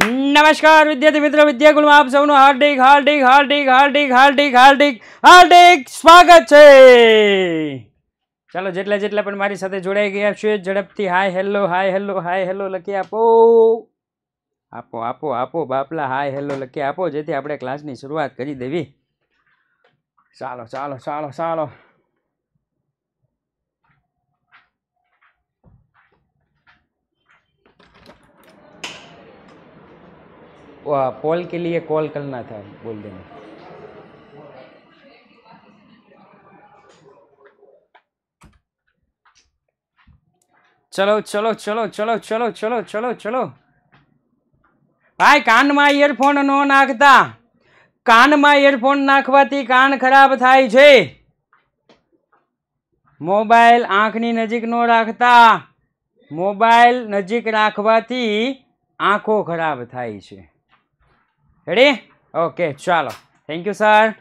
નમસ્કાર વિદ્યાર્થી મિત્રો વિદ્યાકુળમાં આપ સૌનું હાર્દિક હાર્દિક હાર્દિક હાર્દિક હાર્દિક હાર્દિક હાર્દિક સ્વાગત છે ચાલો જેટલા જેટલા પણ મારી સાથે જોડાઈ ગયા છે ઝડપથી hi hello hi hello hi hello લખી આપો આપો આપો આપો બાપલા હાય હેલો લખી આપો જેથી આપણે ક્લાસની શરૂઆત કરી દેવી ચાલો ચાલો ચાલો ચાલો पोल के लिए कॉल करना था बोल देना ચલો ચલો ચલો ચલો ચલો ચલો ચલો ચલો ભાઈ કાનમાં ઇયરફોન ન નાખતા કાનમાં ઇયરફોન નાખવાથી કાન ખરાબ થાય છે મોબાઈલ આંખની નજીક ન રાખતા મોબાઈલ નજીક રાખવાથી આંખો ખરાબ થાય છે રેડી ઓકે ચાલો થેન્ક યુ સર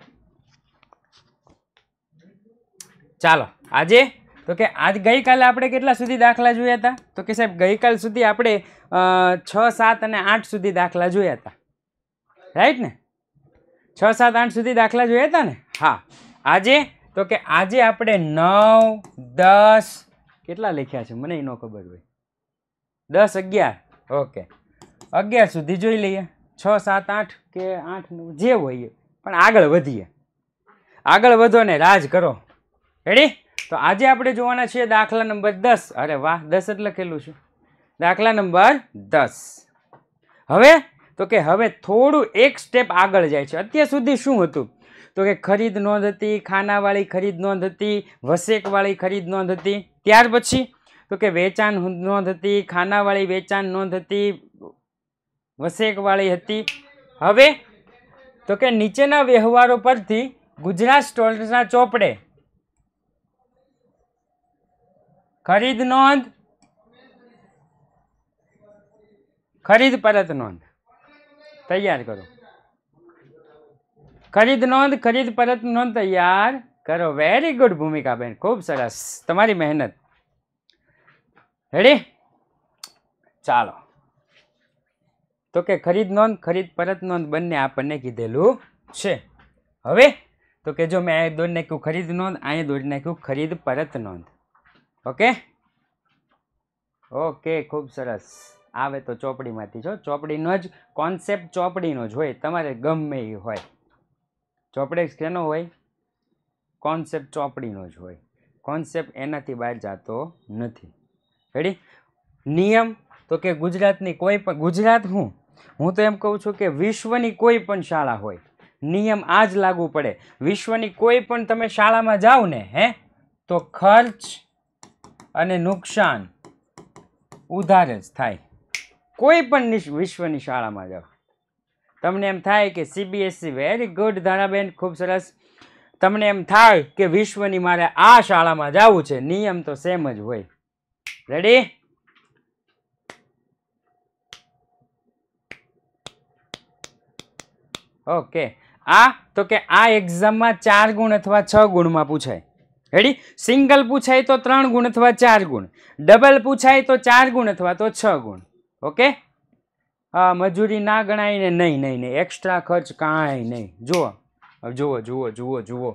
ચાલો આજે તો કે આજ ગઈકાલે આપણે કેટલા સુધી દાખલા જોયા હતા તો કે સાહેબ ગઈકાલ સુધી આપણે છ સાત અને આઠ સુધી દાખલા જોયા હતા રાઈટ ને છ સાત આઠ સુધી દાખલા જોયા હતા ને હા આજે તો કે આજે આપણે નવ દસ કેટલા લખ્યા છે મને એ ન ખબર હોય દસ અગિયાર ઓકે અગિયાર સુધી જોઈ લઈએ છ સાત આઠ કે આઠ નવ જે હોય પણ આગળ વધીએ આગળ વધો ને રાજ કરો રેડી તો આજે આપણે જોવાના છીએ દાખલા નંબર દસ અરે વાહ દસ જ લખેલું છે દાખલા નંબર દસ હવે તો કે હવે થોડું એક સ્ટેપ આગળ જાય છે અત્યાર સુધી શું હતું તો કે ખરીદ નોંધ હતી ખાનાવાળી ખરીદ નોંધ હતી વસેકવાળી ખરીદ નોંધ હતી ત્યાર પછી તો કે વેચાણ નોંધ હતી ખાનાવાળી વેચાણ નોંધ હતી वसेकवाड़ी थी हमें तो के नीचेना व्यवहारों पर थी गुजरात स्टोर्स चोपड़े खरीद नोंद खरीद परत नोंद तैयार करो खरीद नोध खरीद परत नोंद तैयार करो वेरी गुड भूमिका बेन खूब सरस मेहनत रेडी चलो તો કે ખરીદ નોંધ ખરીદ પરત નોંધ બંને આપણને કીધેલું છે હવે તો કે જો મેં અહીંયા દોડી નાખ્યું ખરીદ નોંધ અહીંયા દોડી નાખ્યું ખરીદ પરત નોંધ ઓકે ઓકે ખૂબ સરસ આવે તો ચોપડીમાંથી છો ચોપડીનો જ કોન્સેપ્ટ ચોપડીનો જ હોય તમારે ગમે એ હોય ચોપડી કેનો હોય કોન્સેપ્ટ ચોપડીનો જ હોય કોન્સેપ્ટ એનાથી બહાર જતો નથી રેડી નિયમ તો કે ગુજરાતની કોઈ પણ ગુજરાત હું હું તો એમ કહું છું કે વિશ્વની કોઈ પણ શાળા હોય નિયમ આ જ લાગુ પડે વિશ્વની કોઈ પણ તમે શાળામાં જાઓ ને હે તો ખર્ચ અને નુકસાન ઉધાર જ થાય કોઈ પણ વિશ્વની શાળામાં જાઓ તમને એમ થાય કે સીબીએસસી વેરી ગુડ ધારાબેન ખૂબ સરસ તમને એમ થાય કે વિશ્વની મારે આ શાળામાં જવું છે નિયમ તો સેમ જ હોય રેડી ઓકે આ તો કે આ એક્ઝામમાં ચાર ગુણ અથવા છ ગુણમાં પૂછાય રેડી સિંગલ પૂછાય તો ત્રણ ગુણ અથવા ચાર ગુણ ડબલ પૂછાય તો ચાર ગુણ અથવા તો છ ગુણ ઓકે હા મજૂરી ના ગણાય ને નહીં નહીં નહીં એક્સ્ટ્રા ખર્ચ કાંઈ નહીં જુઓ જુઓ જુઓ જુઓ જુઓ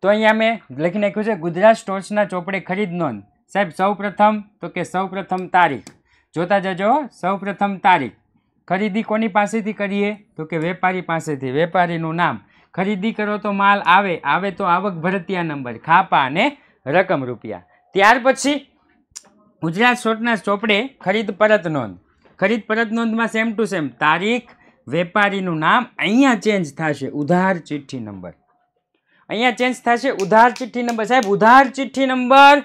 તો અહીંયા મેં લખી નાખ્યું છે ગુજરાત સ્ટોર્સના ચોપડે ખરીદ નોંધ સાહેબ સૌ તો કે સૌ તારીખ જોતા જજો સૌ પ્રથમ તારીખ ખરીદી કોની પાસેથી કરીએ તો કે વેપારી પાસેથી વેપારીનું નામ ખરીદી કરો તો માલ આવે આવે તો આવક ભરતિયા નંબર ખાપા અને રકમ રૂપિયા ત્યાર પછી ગુજરાત શોર્ટના ચોપડે ખરીદ પરત નોંધ ખરીદ પરત નોંધમાં સેમ ટુ સેમ તારીખ વેપારીનું નામ અહીંયા ચેન્જ થશે ઉધાર ચિઠ્ઠી નંબર અહીંયા ચેન્જ થશે ઉધાર ચિઠ્ઠી નંબર સાહેબ ઉધાર ચિઠ્ઠી નંબર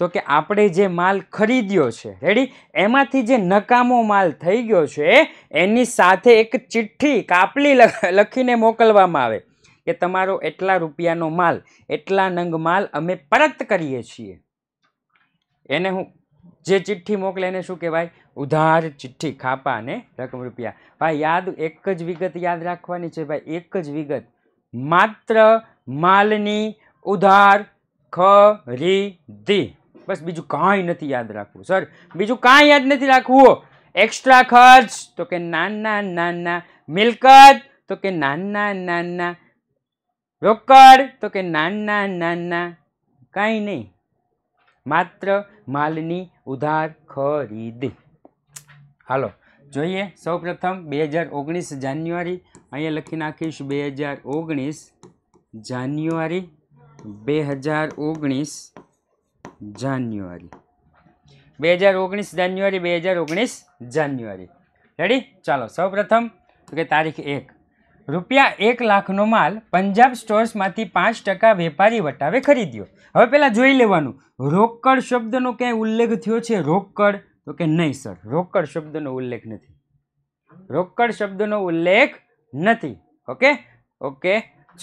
તો કે આપણે જે માલ ખરીદ્યો છે રેડી એમાંથી જે નકામો માલ થઈ ગયો છે એની સાથે એક ચિઠ્ઠી કાપલી લખીને મોકલવામાં આવે કે તમારો એટલા રૂપિયાનો માલ એટલા નંગ માલ અમે પરત કરીએ છીએ એને હું જે ચિઠ્ઠી મોકલે એને શું કહેવાય ઉધાર ચિઠ્ઠી ખાપા અને રકમ રૂપિયા ભાઈ યાદ એક જ વિગત યાદ રાખવાની છે ભાઈ એક જ વિગત માત્ર માલની ઉધાર ખરીદી बस बीजू कहीं नहीं याद रख सर बीजू कहीं याद नहीं रख एक्स्ट्रा खर्च तो के नाना नाना मिलकत तो के नाना नाना रोकड़ तो के नाना नाना कहीं नहीं मात्र मालनी उधार खरीद हलो जो है सौ प्रथम बेहजार ओगनीस जान्युआरी अँ लखी नाखीश बेहजार ओगनीस जान्युआरी बेहजार ओगनीस જાન્યુઆરી બે હજાર ઓગણીસ જાન્યુઆરી બે હજાર ઓગણીસ જાન્યુઆરી રેડી ચાલો સૌપ્રથમ તો કે તારીખ એક રૂપિયા એક લાખનો માલ પંજાબ સ્ટોર્સમાંથી પાંચ ટકા વેપારી વટાવે ખરીદ્યો હવે પહેલાં જોઈ લેવાનું રોકડ શબ્દનો ક્યાંય ઉલ્લેખ થયો છે રોકડ તો કે નહીં સર રોકડ શબ્દનો ઉલ્લેખ નથી રોકડ શબ્દનો ઉલ્લેખ નથી ઓકે ઓકે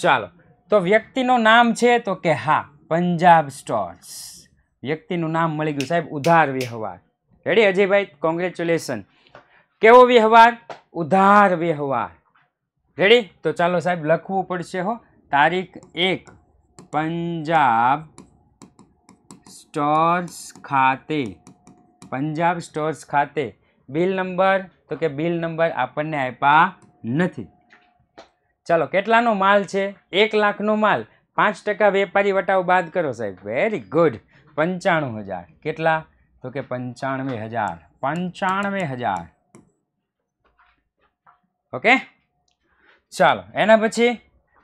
ચાલો તો વ્યક્તિનું નામ છે તો કે હા પંજાબ સ્ટોર્સ વ્યક્તિનું નામ મળી ગયું સાહેબ ઉધાર વ્યવહાર રેડી અજયભાઈ કોંગ્રેચ્યુલેશન કેવો વ્યવહાર ઉધાર વ્યવહાર રેડી તો ચાલો સાહેબ લખવું પડશે હો તારીખ એક પંજાબ સ્ટોર્સ ખાતે પંજાબ સ્ટોર્સ ખાતે બિલ નંબર તો કે બિલ નંબર આપણને આપ્યા નથી ચાલો કેટલાનો માલ છે એક લાખનો માલ પાંચ ટકા વેપારી વટાવ બાદ કરો સાહેબ વેરી ગુડ પંચાણું હજાર કેટલા તો કે પંચાણવે હજાર પંચાણવે હજાર ઓકે ચાલો એના પછી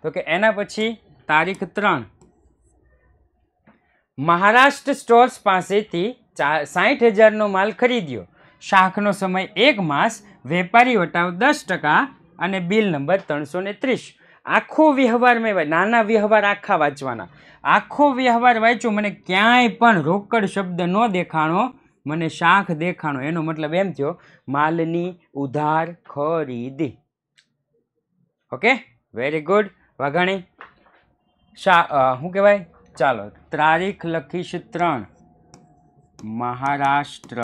તો કે એના પછી તારીખ ત્રણ મહારાષ્ટ્ર સ્ટોર્સ પાસેથી સાઠ હજારનો માલ ખરીદ્યો શાખનો સમય એક માસ વેપારી વટાવ દસ ટકા અને બિલ નંબર ત્રણસો ત્રીસ આખો વ્યવહાર મેં નાના વ્યવહાર આખા વાંચવાના આખો વ્યવહાર વાંચ્યો મને ક્યાંય પણ રોકડ શબ્દ ન દેખાણો મને શાખ દેખાણો એનો મતલબ એમ થયો માલની ઉધાર ખરીદી ઓકે વેરી ગુડ વાઘાણી શા શું કહેવાય ચાલો તારીખ લખીશ ત્રણ મહારાષ્ટ્ર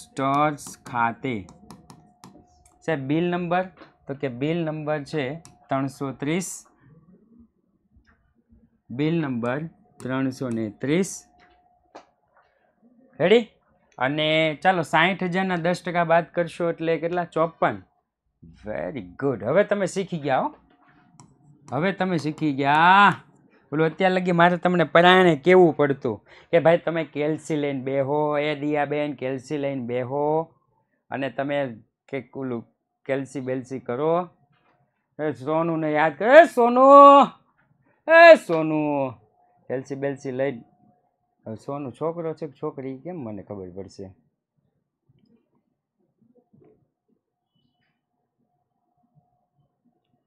સ્ટોર્સ ખાતે સાહેબ બિલ નંબર તો કે બિલ નંબર છે ત્રણસો ત્રીસ બિલ નંબર ત્રણસો ને ત્રીસ હેડી અને ચાલો સાહીઠ હજારના દસ ટકા બાદ કરશો એટલે કેટલા ચોપન વેરી ગુડ હવે તમે શીખી ગયા હો હવે તમે શીખી ગયા બોલો અત્યાર લગી મારે તમને પરાયણે કેવું પડતું કે ભાઈ તમે કેલ્સી લઈને બેહો એ દિયાબેન કેલ્સી લઈને બેહો અને તમે કે ઓલું કેલ્સી બેલ્સી કરો એ સોનુને યાદ કરે એ સોનુ એ સોનુ કેલ્સી બેલ્સી લઈને હવે સોનું છોકરો છે છોકરી કેમ મને ખબર પડશે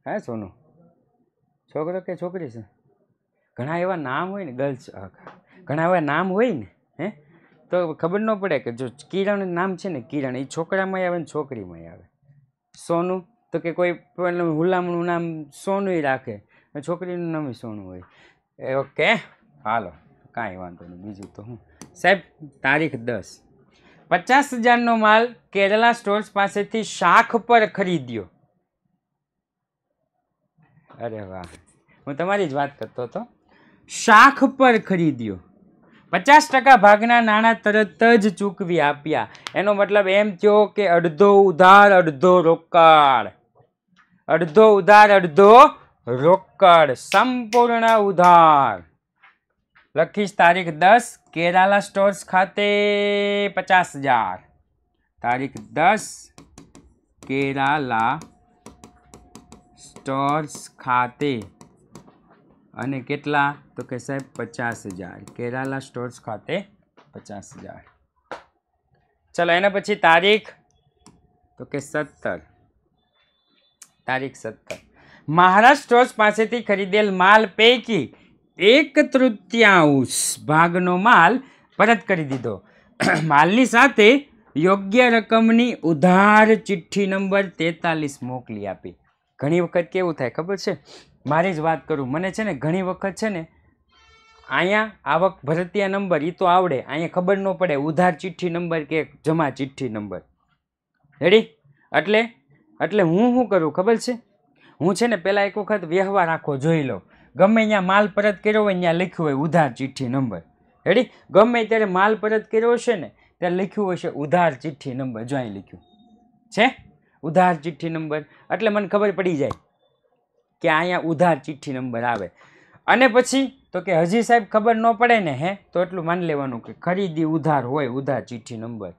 હે સોનું છોકરો કે છોકરી છે ઘણા એવા નામ હોય ને ગર્લ્સ ઘણા એવા નામ હોય ને હે તો ખબર ન પડે કે જો કિરણ નામ છે ને કિરણ એ છોકરામાં આવે ને છોકરીમાં આવે સોનું તો કે કોઈ પણ હુલામણું નામ સોનું રાખે છોકરીનું નામ સોનું હોય એ ઓકે હાલો કાંઈ વાંધો નહીં બીજું તો હું સાહેબ તારીખ દસ પચાસ હજારનો માલ કેરલા સ્ટોર્સ પાસેથી શાખ પર ખરીદ્યો અરે વાહ હું તમારી જ વાત કરતો હતો શાખ પર ખરીદ્યો પચાસ ટકા ભાગના નાણાં તરત જ ચૂકવી આપ્યા એનો મતલબ એમ થયો કે અડધો ઉધાર અડધો રોકડ અડધો ઉધાર અડધો રોકડ સંપૂર્ણ ઉધાર લખીશ તારીખ દસ કેરાલા સ્ટોર્સ ખાતે પચાસ હજાર તારીખ દસ કેરાલા સ્ટોર્સ ખાતે અને કેટલા તો કે સાહેબ પચાસ હજાર કેરાલા સ્ટોર્સ ખાતે પચાસ હજાર ચલો એના પછી તારીખ તો કે સત્તર તારીખ સત્તર મહારાષ્ટ્ર સ્ટોર્સ પાસેથી ખરીદેલ માલ પૈકી એક તૃતીયાંશ ભાગનો માલ પરત કરી દીધો માલની સાથે યોગ્ય રકમની ઉધાર ચિઠ્ઠી નંબર તેતાલીસ મોકલી આપી ઘણી વખત કેવું થાય ખબર છે મારી જ વાત કરું મને છે ને ઘણી વખત છે ને અહીંયા આવક ભરતીયા નંબર એ તો આવડે અહીંયા ખબર ન પડે ઉધાર ચિઠ્ઠી નંબર કે જમા ચિઠ્ઠી નંબર રેડી એટલે એટલે હું શું કરું ખબર છે હું છે ને પહેલાં એક વખત વ્યવહાર આખો જોઈ લઉં ગમે અહીંયા માલ પરત કર્યો હોય અહીંયા લખ્યું હોય ઉધાર ચિઠ્ઠી નંબર રેડી ગમે ત્યારે માલ પરત કર્યો હશે ને ત્યારે લખ્યું હશે ઉધાર ચિઠ્ઠી નંબર જો અહીં લખ્યું છે ઉધાર ચિઠ્ઠી નંબર એટલે મને ખબર પડી જાય કે અહીંયા ઉધાર ચિઠ્ઠી નંબર આવે અને પછી તો કે હજી સાહેબ ખબર ન પડે ને હે તો એટલું માની લેવાનું કે ખરીદી ઉધાર હોય ઉધાર ચિઠ્ઠી નંબર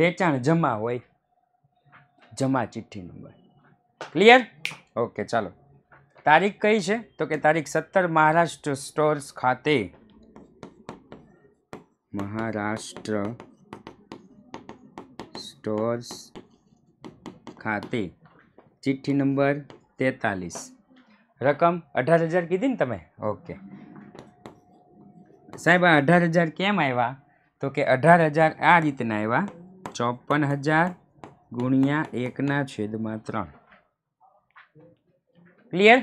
વેચાણ જમા હોય જમા ચિઠ્ઠી નંબર ક્લિયર ઓકે ચાલો તારીખ કઈ છે તો કે તારીખ સત્તર મહારાષ્ટ્ર સ્ટોર્સ ખાતે મહારાષ્ટ્ર સ્ટોર્સ હા તે ચિઠ્ઠી નંબર 43 રકમ 18000 કીધી ન તમે ઓકે સાહેબ 18000 કેમ આયા તો કે 18000 આ રીતના આયા 54000 ગુણ્યા 1 ના છેદ માં 3 ક્લિયર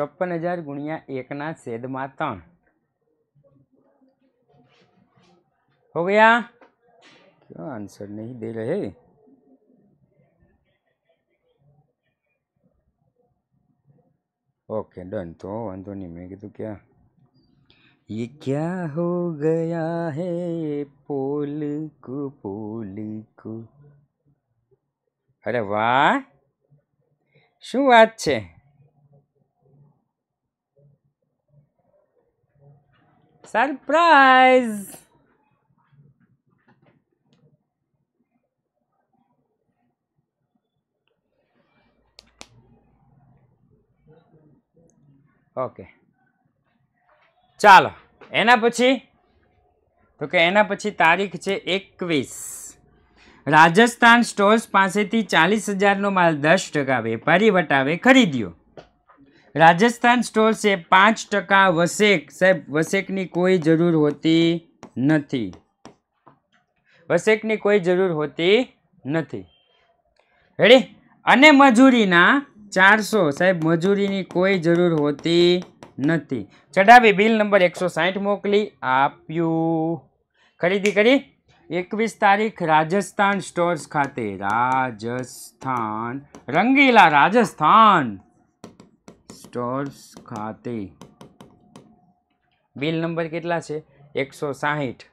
54000 ગુણ્યા 1 ના છેદ માં 3 हो ગયા ક્યો આન્સર નહીં દે રહે ओके डन तो वांधो नहीं मैं तो क्या ये क्या हो गया है पोल को पोल को अरे वाह शू बात છે સરપ્રાઈઝ ઓકે ચાલો એના પછી તો કે એના પછી તારીખ છે એકવીસ રાજસ્થાન સ્ટોર્સ પાસેથી ચાલીસ હજારનો માલ દસ ટકા વેપારી વટાવે ખરીદ્યો રાજસ્થાન સ્ટોર્સે પાંચ ટકા વસેક સાહેબ વસેકની કોઈ જરૂર હોતી નથી વસેકની કોઈ જરૂર હોતી નથી રેડી અને મજૂરીના ચારસો સાહેબ મજૂરીની કોઈ જરૂર હોતી નથી ચઢાવી બિલ નંબર એકસો સાહીઠ મોકલી આપ્યું ખરીદી કરી એકવીસ તારીખ રાજસ્થાન સ્ટોર્સ ખાતે રાજસ્થાન રંગીલા રાજસ્થાન સ્ટોર્સ ખાતે બિલ નંબર કેટલા છે એકસો સાહીઠ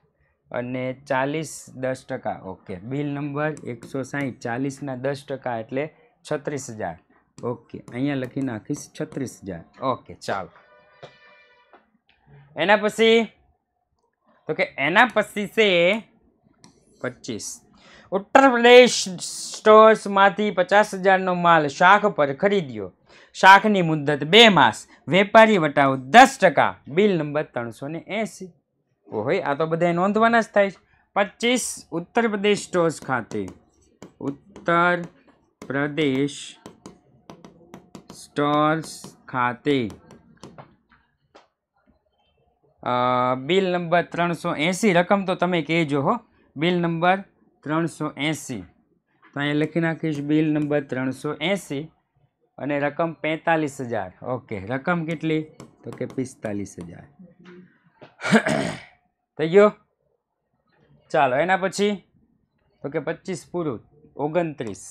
અને ચાલીસ દસ ટકા ઓકે બિલ નંબર એકસો સાહીઠ ચાલીસના દસ ટકા એટલે છત્રીસ હજાર ઓકે અહીંયા લખી નાખીશ છત્રીસ હજાર ઓકે ચાલો એના પછી તો કે એના પછી છે પચીસ ઉત્તર પ્રદેશ સ્ટોર્સમાંથી પચાસ હજારનો માલ શાખ પર ખરીદ્યો શાખની મુદ્દત બે માસ વેપારી વટાવ દસ ટકા બિલ નંબર ત્રણસો ને એંસી ઓહો આ તો બધા નોંધવાના જ થાય છે પચીસ ઉત્તર પ્રદેશ સ્ટોર્સ ખાતે ઉત્તર પ્રદેશ સ્ટોર્સ ખાતે બિલ નંબર ત્રણસો એંસી રકમ તો તમે કહેજો હો બિલ નંબર ત્રણસો એંસી તો અહીંયા લખી નાખીશ બિલ નંબર ત્રણસો એંસી અને રકમ પેંતાલીસ હજાર ઓકે રકમ કેટલી તો કે પિસ્તાલીસ હજાર થઈ ગયો ચાલો એના પછી તો કે પચીસ પૂરું ઓગણત્રીસ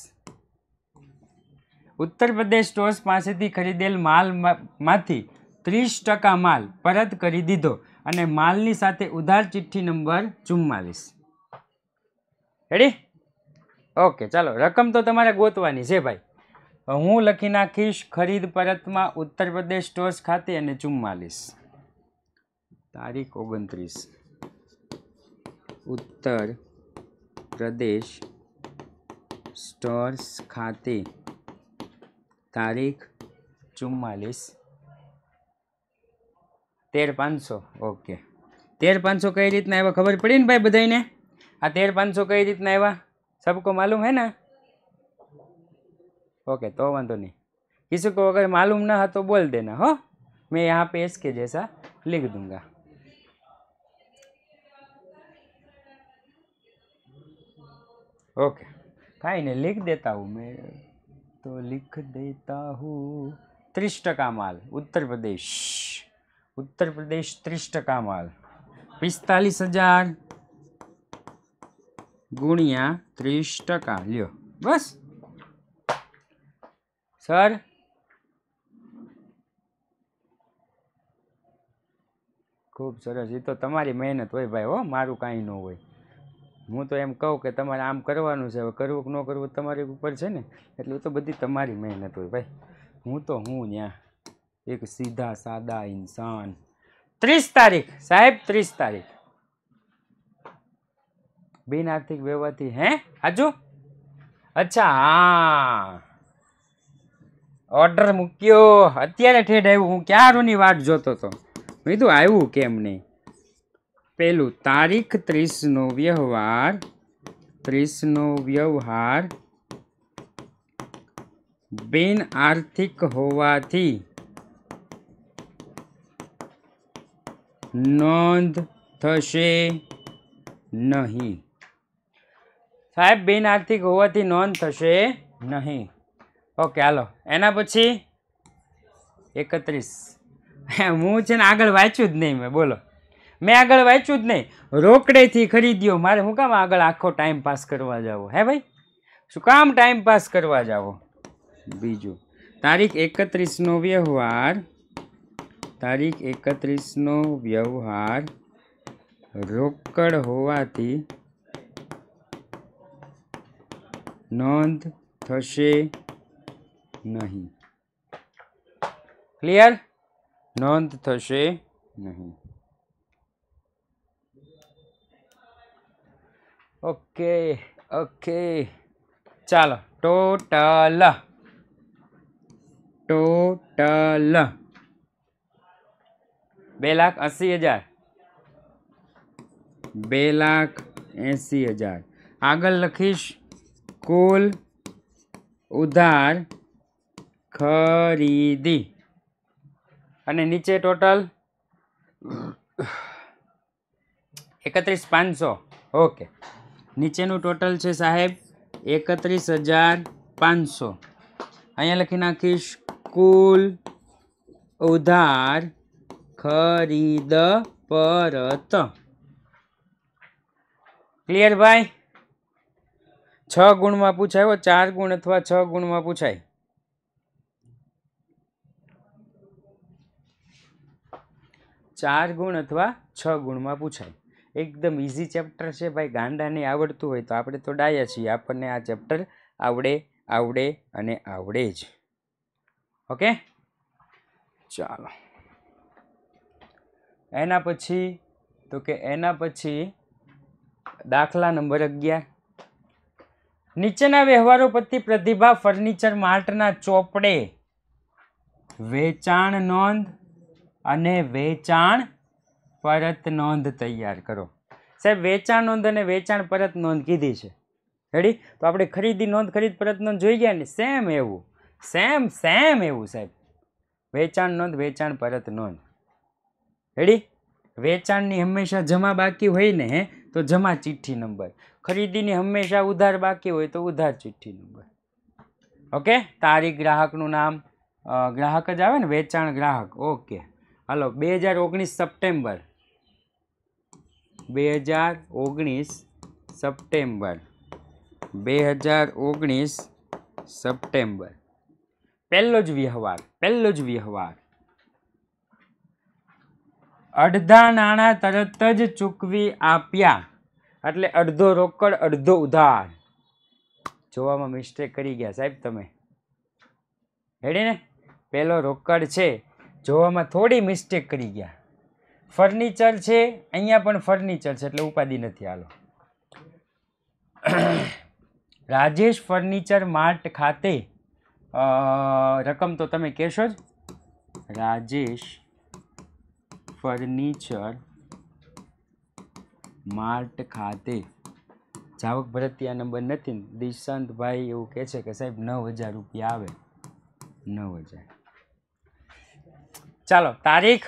ઉત્તર પ્રદેશ સ્ટોર્સ પાસેથી ખરીદેલ માલમાંથી ત્રીસ ટકા માલ પરત કરી દીધો અને માલની સાથે ઉધાર ચિઠ્ઠી નંબર ચુમ્માલીસ રેડી ઓકે ચાલો રકમ તો તમારે ગોતવાની છે ભાઈ હું લખી નાખીશ ખરીદ પરતમાં ઉત્તર પ્રદેશ સ્ટોર્સ ખાતે અને ચુમ્માલીસ તારીખ ઓગણત્રીસ ઉત્તર પ્રદેશ સ્ટોર્સ ખાતે तारीख चुम्मास तेर पांच सौ ओके तेर पांच सौ कई रीतना आया खबर पड़ी ना भाई बधाई ने आर पांच सौ कई रीतना आया सबको मालूम है ना ओके तो वो नहीं किसी को अगर मालूम ना हो तो बोल देना हो मैं यहाँ पे इसके जैसा लिख दूंगा ओके कहीं लिख देता हूँ मैं તો लिख દેતા હું ત્રીસ ટકા માલ ઉત્તર પ્રદેશ ઉત્તર પ્રદેશ ત્રીસ ટકા માલ પિસ્તાલીસ હજાર ગુણ્યા ત્રીસ ટકા લ્યો બસ સર ખૂબ સરસ એ તો તમારી મહેનત હોય ભાઈ હો મારું કાંઈ ન હોય હું તો એમ કહું કે તમારે આમ કરવાનું છે હવે કરવું કે ન કરવું તમારી ઉપર છે ને એટલે તો બધી તમારી મહેનત હોય ભાઈ હું તો હું ત્યાં એક સીધા સાદા ઇન્સાન ત્રીસ તારીખ સાહેબ ત્રીસ તારીખ બિન આર્થિક વ્યવહારથી હે હાજુ અચ્છા હા ઓર્ડર મૂક્યો અત્યારે ઠેઠ આવ્યું હું ક્યારોની વાટ જોતો હતો કીધું આવ્યું કેમ નહીં પહેલું તારીખ ત્રીસનો વ્યવહાર ત્રીસનો વ્યવહાર બિન આર્થિક હોવાથી નોંધ થશે નહીં સાહેબ બિન આર્થિક હોવાથી નોંધ થશે નહીં ઓકે હાલો એના પછી એકત્રીસ હું છે ને આગળ વાંચ્યું જ નહીં મેં બોલો મેં આગળ વાંચ્યું જ નહીં રોકડેથી ખરીદ્યો મારે શું કામ આગળ આખો ટાઈમ પાસ કરવા જાવો હે ભાઈ શું કામ ટાઈમ પાસ કરવા જાવો બીજું તારીખ એકત્રીસનો વ્યવહાર તારીખ એકત્રીસનો વ્યવહાર રોકડ હોવાથી નોંધ થશે નહીં ક્લિયર નોંધ થશે નહીં ઓકે ઓકે ચાલો ટોટલ ટોટલ બે લાખ અસી હજાર બે લાખ એંસી હજાર આગળ લખીશ કુલ ઉધાર ખરીદી અને નીચે ટોટલ એકત્રીસ પાંચસો ઓકે નીચેનું ટોટલ છે સાહેબ એકત્રીસ હજાર પાંચસો અહીંયા લખી નાખીશ કુલ ઉધાર ખરીદ પરત ક્લિયર ભાઈ છ ગુણમાં પૂછાયો ચાર ગુણ અથવા છ ગુણમાં પૂછાય ચાર ગુણ અથવા છ ગુણમાં પૂછાય એકદમ ઇઝી ચેપ્ટર છે ભાઈ ગાંડાને આવડતું હોય તો આપણે તો ડાયા છીએ આપણને આ ચેપ્ટર આવડે આવડે અને આવડે જ ઓકે ચાલો એના પછી તો કે એના પછી દાખલા નંબર અગિયાર નીચેના વ્યવહારો પરથી પ્રતિભા ફર્નિચર માર્ટના ચોપડે વેચાણ નોંધ અને વેચાણ પરત નોંધ તૈયાર કરો સાહેબ વેચાણ નોંધ અને વેચાણ પરત નોંધ કીધી છે રેડી તો આપણે ખરીદી નોંધ ખરીદ પરત નોંધ જોઈ ગયા ને સેમ એવું સેમ સેમ એવું સાહેબ વેચાણ નોંધ વેચાણ પરત નોંધ રેડી વેચાણની હંમેશા જમા બાકી હોય ને હે તો જમા ચિઠ્ઠી નંબર ખરીદીની હંમેશા ઉધાર બાકી હોય તો ઉધાર ચિઠ્ઠી નંબર ઓકે તારીખ ગ્રાહકનું નામ ગ્રાહક જ આવે ને વેચાણ ગ્રાહક ઓકે હાલો બે હજાર ઓગણીસ સપ્ટેમ્બર બે હજાર ઓગણીસ સપ્ટેમ્બર બે હજાર ઓગણીસ સપ્ટેમ્બર પહેલો જ વ્યવહાર પહેલો જ વ્યવહાર અડધા નાણાં તરત જ ચૂકવી આપ્યા એટલે અડધો રોકડ અડધો ઉધાર જોવામાં મિસ્ટેક કરી ગયા સાહેબ તમે હેડે ને પહેલો રોકડ છે જોવામાં થોડી મિસ્ટેક કરી ગયા ફર્નિચર છે અહીંયા પણ ફર્નિચર છે એટલે ઉપાધિ નથી હાલો રાજેશ ફર્નિચર માર્ટ ખાતે રકમ તો તમે કહેશો જ રાજેશ ફર્નિચર માર્ટ ખાતે જાવક ભરતી આ નંબર નથી દિશાંતભાઈ એવું કહે છે કે સાહેબ નવ હજાર રૂપિયા આવે નવ હજાર ચાલો તારીખ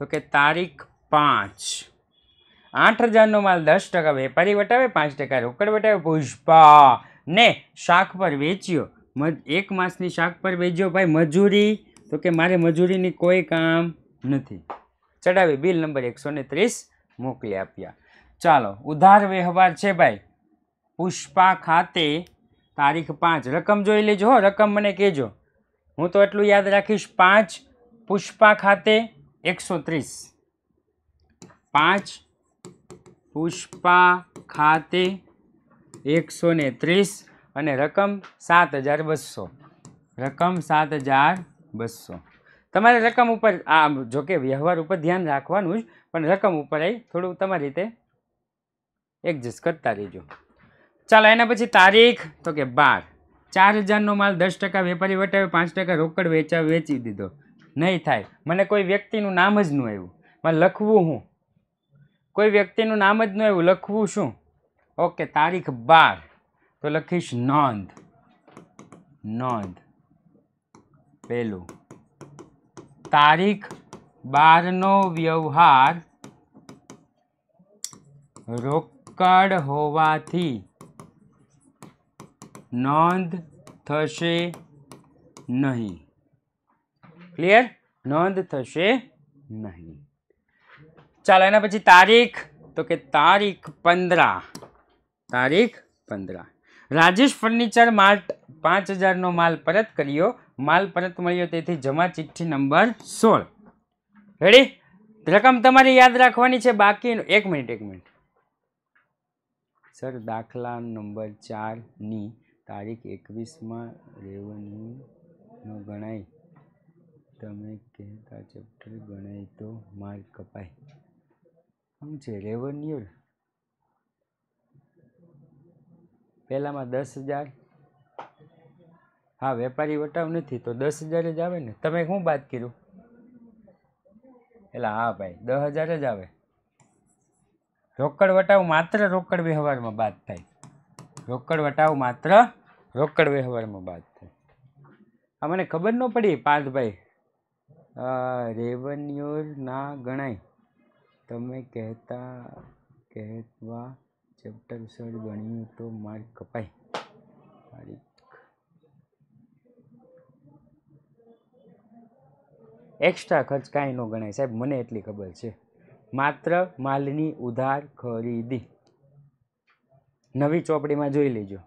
તો કે તારીખ પાંચ આઠ હજારનો માલ દસ ટકા વેપારી વટાવે પાંચ ટકા રોકડ વટાવે પુષ્પા ને શાક પર વેચ્યો મજ એક માસની શાક પર વેચ્યો ભાઈ મજૂરી તો કે મારે મજૂરીની કોઈ કામ નથી ચડાવી બિલ નંબર એકસો ને ત્રીસ મોકલી આપ્યા ચાલો ઉધાર વ્યવહાર છે ભાઈ પુષ્પા ખાતે તારીખ પાંચ રકમ જોઈ લેજો હો રકમ મને કહેજો હું તો એટલું યાદ રાખીશ પાંચ પુષ્પા ખાતે એકસો ત્રીસ પાંચ પુષ્પા ખાતે એકસો ત્રીસ અને રકમ સાત હજાર બસો રકમ સાત હજાર બસો તમારે રકમ ઉપર આ જોકે વ્યવહાર ઉપર ધ્યાન રાખવાનું જ પણ રકમ ઉપર આવી થોડું તમારી રીતે એડજસ્ટ કરતા રહેજો ચાલો એના પછી તારીખ તો કે બાર ચાર હજારનો માલ દસ ટકા વેપારી વટાવે પાંચ ટકા રોકડ વેચાવ વેચી દીધો નહીં થાય મને કોઈ વ્યક્તિનું નામ જ ન આવ્યું મારે લખવું હું કોઈ વ્યક્તિનું નામ જ ન આવ્યું લખવું શું ઓકે તારીખ બાર તો લખીશ નોંધ નોંધ પેલું તારીખ બારનો વ્યવહાર રોકડ હોવાથી નોંધ થશે નહીં ક્લિયર નોંધ થશે નહીં ચાલો એના પછી તારીખ તો કે તારીખ પંદરા તારીખ પંદરા રાજેશ ફર્નિચર માર્ટ પાંચ હજારનો માલ પરત કર્યો માલ પરત મળ્યો તેથી જમા ચિઠ્ઠી નંબર સોળ રેડી રકમ તમારે યાદ રાખવાની છે બાકીનું એક મિનિટ એક મિનિટ સર દાખલા નંબર ચારની તારીખ એકવીસમાં રેવન્યુનો ગણાય તમે કહેતા ચેપ્ટર ગણાય તો માર્ક કપાય શું છે રેવન્યુઅલ પહેલામાં દસ હજાર હા વેપારી વટાવ નથી તો દસ હજાર જ આવે ને તમે શું બાદ કર્યું એટલે હા ભાઈ દસ હજાર જ આવે રોકડ વટાવ માત્ર રોકડ વ્યવહારમાં બાદ થાય રોકડ વટાવ માત્ર રોકડ વ્યવહારમાં બાદ થાય આ મને ખબર ન પડી પાર્થભાઈ રેવન્યુર ના ગણાય તમે કહેતા કહેવા ચેપ્ટર સર ગણ્યું તો માર્ક કપાય એક્સ્ટ્રા ખર્ચ કાંઈ ન ગણાય સાહેબ મને એટલી ખબર છે માત્ર માલની ઉધાર ખરીદી નવી ચોપડીમાં જોઈ લેજો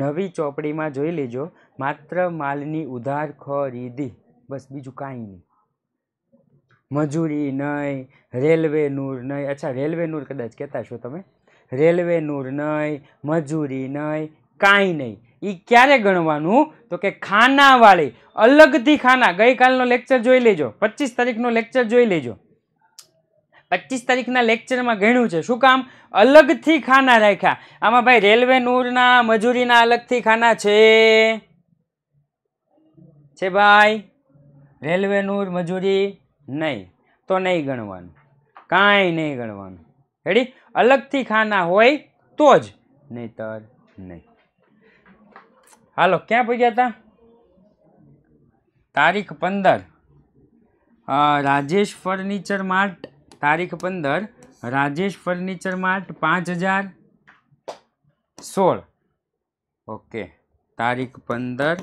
નવી ચોપડીમાં જોઈ લેજો માત્ર માલની ઉધાર ખરીદી બસ બીજું કાંઈ નહીં મજૂરી નહીં રેલવે નૂર નહીં અચ્છા રેલવે નૂર કદાચ કહેતા છો તમે રેલવે નૂર નહીં મજૂરી નહીં કાંઈ નહીં એ ક્યારે ગણવાનું તો કે ખાનાવાળી અલગથી ખાના ગઈકાલનો લેક્ચર જોઈ લેજો પચીસ તારીખનો લેક્ચર જોઈ લેજો પચીસ તારીખના લેક્ચરમાં ગણ્યું છે શું કામ અલગથી ખાના રાખ્યા આમાં ભાઈ રેલવે નૂરના મજૂરીના અલગથી ખાના છે છે ભાઈ રેલવેનું મજૂરી નહીં તો નહીં ગણવાનું કાંઈ નહીં ગણવાનું રેડી અલગથી ખાના હોય તો જ નહીતર નહીં હાલો ક્યાં પૂછ્યા હતા તારીખ પંદર રાજેશ ફર્નિચર માર્ટ તારીખ પંદર રાજેશ ફર્નિચર માર્ટ પાંચ હજાર સોળ ઓકે તારીખ પંદર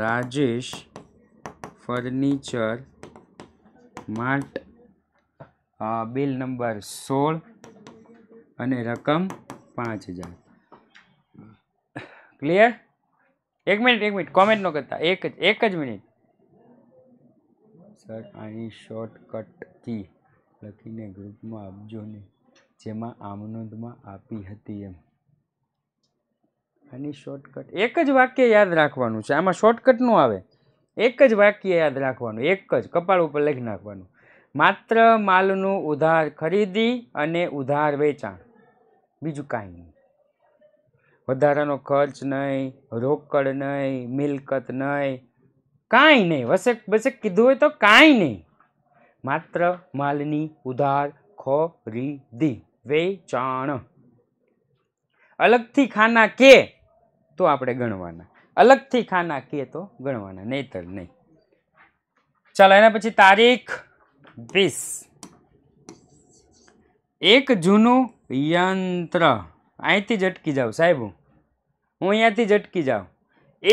Rajesh furniture mart bill number સોળ અને રકમ પાંચ હજાર ક્લિયર એક મિનિટ એક મિનિટ કોમેન્ટ ન કરતા એક જ એક જ મિનિટ સર આની શોર્ટકટથી લખીને ગ્રુપમાં આપજો ને જેમાં આમ આપી હતી એમ આની શોર્ટકટ એક જ વાક્ય યાદ રાખવાનું છે આમાં શોર્ટકટનું આવે એક જ વાક્ય યાદ રાખવાનું એક જ કપાળ ઉપર લખી નાખવાનું માત્ર માલનું ઉધાર ખરીદી અને ઉધાર વેચાણ બીજું કાંઈ નહીં વધારાનો ખર્ચ નહીં રોકડ નહીં મિલકત નહીં કાંઈ નહીં વસેક બસેક કીધું હોય તો કાંઈ નહીં માત્ર માલની ઉધાર ખરીદી વેચાણ અલગથી ખાના કે તો આપણે ગણવાના અલગથી ખાના કીએ તો ગણવાના નહીતર નહીં ચાલો એના પછી તારીખ વીસ એક જૂનું યંત્ર અહીંથી જ અટકી જાઉં સાહેબ હું અહીંયાથી જ અટકી જાઉં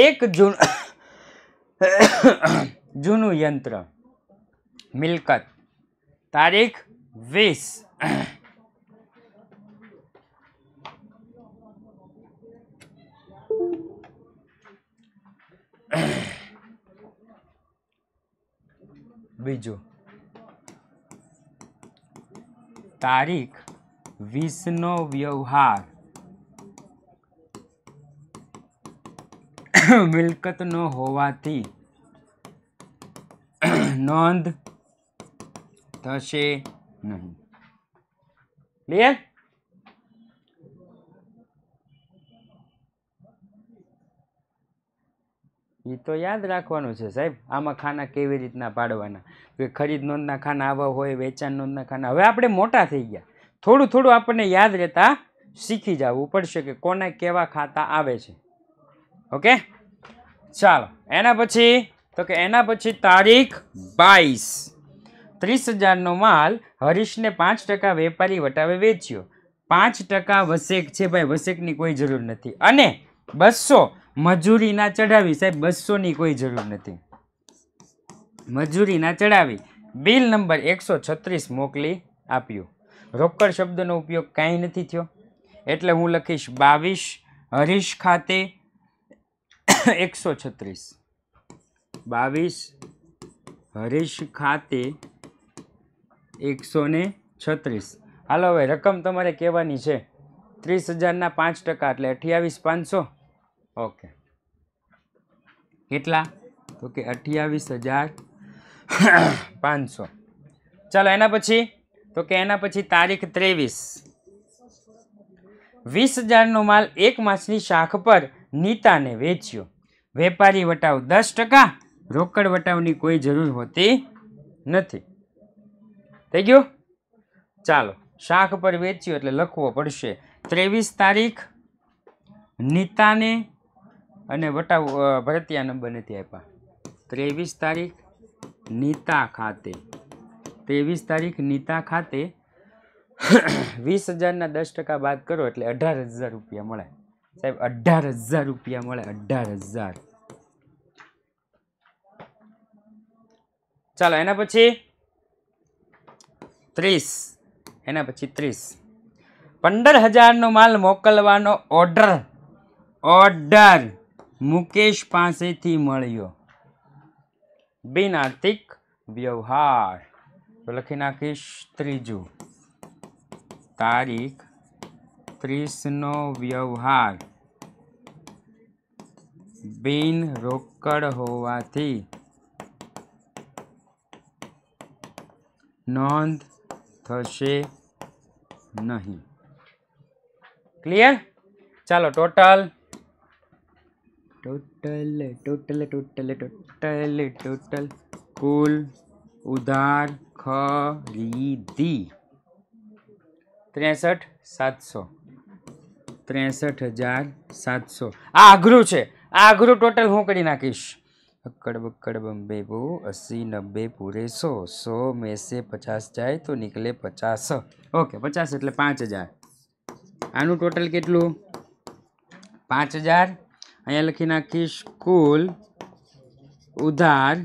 એક જૂન જૂનું યંત્ર મિલકત તારીખ વીસ બીજું તારીખ વીસનો વ્યવહાર મિલકતનો હોવાથી નોંધ થશે નહીં ક્લિયર એ તો યાદ રાખવાનું છે સાહેબ આમાં ખાના કેવી રીતના પાડવાના કે ખરીદ નોંધના ખાના આવા હોય વેચાણ નોંધના ખાના હવે આપણે મોટા થઈ ગયા થોડું થોડું આપણને યાદ રહેતા શીખી જવું પડશે કે કોને કેવા ખાતા આવે છે ઓકે ચાલો એના પછી તો કે એના પછી તારીખ બાવીસ ત્રીસ હજારનો માલ હરીશને પાંચ ટકા વેપારી વટાવે વેચ્યો પાંચ ટકા વસેક છે ભાઈ વસેકની કોઈ જરૂર નથી અને બસો મજૂરી ના ચડાવી સાહેબ બસોની કોઈ જરૂર નથી મજૂરી ના ચડાવી બિલ નંબર એકસો છત્રીસ મોકલી આપ્યું રોકડ શબ્દનો ઉપયોગ કાંઈ નથી થયો એટલે હું લખીશ બાવીસ હરીશ ખાતે એકસો છત્રીસ બાવીસ હરીશ ખાતે એકસો ને છત્રીસ હાલો હવે રકમ તમારે કહેવાની છે ત્રીસ હજારના પાંચ ટકા એટલે અઠ્યાવીસ પાંચસો ઓકે કેટલા તો કે અઠ્યાવીસ હજાર પાંચસો ચાલો એના પછી તો કે એના પછી તારીખ ત્રેવીસ વીસ હજારનો માલ એક માસની શાખ પર નીતાને વેચ્યો વેપારી વટાવ દસ ટકા રોકડ વટાવની કોઈ જરૂર હોતી નથી થઈ ગયું ચાલો શાખ પર વેચ્યો એટલે લખવો પડશે ત્રેવીસ તારીખ નીતાને અને વટા ભરતિયા નંબર નથી આપ્યા ત્રેવીસ તારીખ નીતા ખાતે ત્રેવીસ તારીખ નીતા ખાતે વીસ હજારના દસ ટકા બાદ કરો એટલે અઢાર હજાર રૂપિયા મળે સાહેબ અઢાર હજાર રૂપિયા મળે અઢાર હજાર ચાલો એના પછી ત્રીસ એના પછી ત્રીસ પંદર હજારનો માલ મોકલવાનો ઓર્ડર ઓર્ડર मुकेश પાસેથી મળ્યો બેનાર્થિક વ્યવહાર લખી નાખીશું ત્રીજી તારીખ 30 નો વ્યવહાર બેન રોકડ હોવાથી નોંધ થશે નહીં ક્લિયર ચાલો total total total total total total ಕೂಲ್ ઉધાર ખ લીધી 63 700 63000 700 આ આгру છે આгру ટોટલ હોંકડી નાખીશ બકડ બકડ બમ્બે બો 80 90 પૂરે 100 100 મેસે 50 જાય તો निकले 50 ઓકે 50 એટલે 5000 આનું ટોટલ કેટલું 5000 અહીંયા લખી નાખીશ કુલ ઉધાર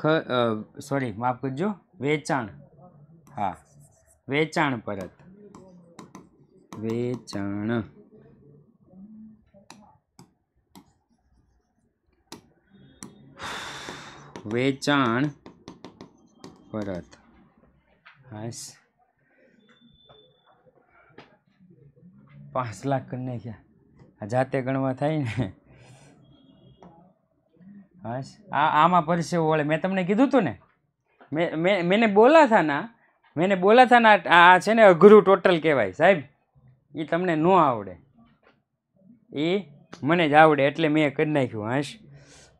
ખ સોરી માફ કરજો વેચાણ હા વેચાણ પરત વેચાણ વેચાણ પરત હાસ પાંચ લાખ કરી નાખ્યા જાતે ગણવા થાય ને બસ આ આમાં પરસેવો વળે મેં તમને કીધું તું ને મેં મેં મેને બોલા હતા ના મેને બોલા હતા ના આ છે ને અઘરું ટોટલ કહેવાય સાહેબ એ તમને ન આવડે એ મને જ આવડે એટલે મેં કરી નાખ્યું હાશ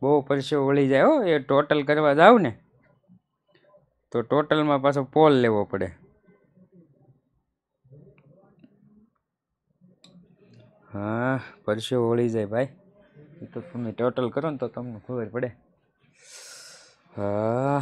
બહુ પરસેવો વળી જાય હો એ ટોટલ કરવા જાવ ને તો ટોટલમાં પાછો પોલ લેવો પડે હા પરસેવો વળી જાય ભાઈ એ તો તમે ટોટલ કરો ને તો તમને ખબર પડે હા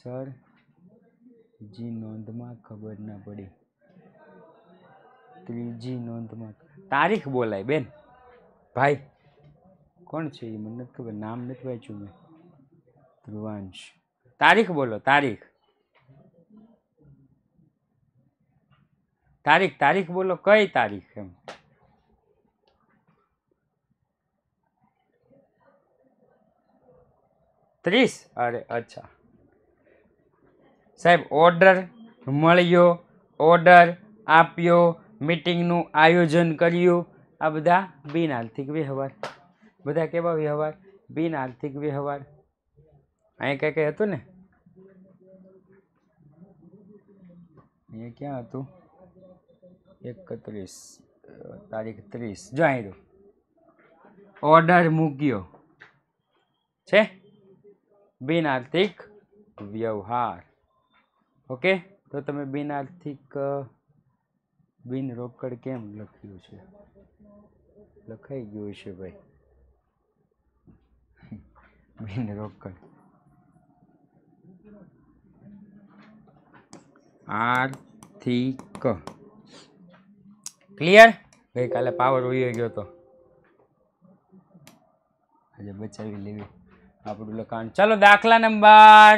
સર જી નોંધમાં ખબર ના પડી ત્રીજી નોંધમાં તારીખ બોલાય બેન ભાઈ કોણ છે એ મને નથી ખબર નામ નથી વાંચ્યું મેં ધ્રુવાંશ તારીખ બોલો તારીખ તારીખ તારીખ બોલો કઈ તારીખ એમ ત્રીસ અરે અચ્છા સાહેબ ઓર્ડર મળ્યો ઓર્ડર આપ્યો મિટિંગનું આયોજન કર્યું આ બધા બિન આર્થિક વ્યવહાર બધા કેવા વ્યવહાર બિન આર્થિક વ્યવહાર અહીંયા ક્યાં કંઈ હતું ને અહીંયા ક્યાં હતું એકત્રીસ તારીખ ત્રીસ જો અહીં ઓર્ડર મૂક્યો છે બિન આર્થિક વ્યવહાર ઓકે તો તમે બિન આર્થિક બિન રોકડ કેમ લખ્યું છે લખાઈ ગયું છે ભાઈ બિન રોકડ આર્થિક ક્લિયર કાલે પાવર ઉયો ગયો તો આજે બચાવી લેવી આપણું લખાણ ચાલો દાખલા નંબર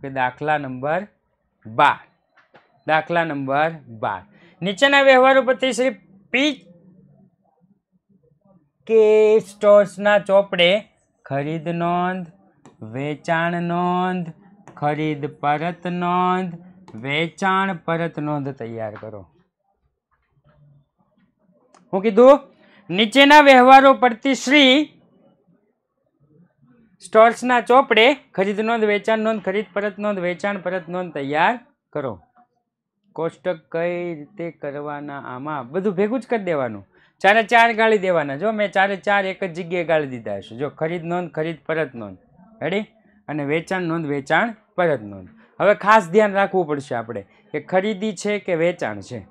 કે દાખલા નંબર બાર દાખલા નંબર બાર નીચેના વ્યવહારો પરથી શ્રી પી કે સ્ટોર્સના ચોપડે ખરીદ નોંધ વેચાણ નોંધ ખરીદ પરત નોંધ વેચાણ પરત નોંધ તૈયાર કરો હું કીધું નીચેના વ્યવહારો પરથી શ્રી સ્ટોર્સના ચોપડે ખરીદ નોંધ વેચાણ નોંધ ખરીદ પરત નોંધ વેચાણ પરત નોંધ તૈયાર કરો કોષ્ટક કઈ રીતે કરવાના આમાં બધું ભેગું જ કરી દેવાનું ચારે ચાર ગાળી દેવાના જો મેં ચારે ચાર એક જ જગ્યાએ ગાળી દીધા હશે જો ખરીદ નોંધ ખરીદ પરત નોંધ રેડી અને વેચાણ નોંધ વેચાણ પરત નોંધ હવે ખાસ ધ્યાન રાખવું પડશે આપણે કે ખરીદી છે કે વેચાણ છે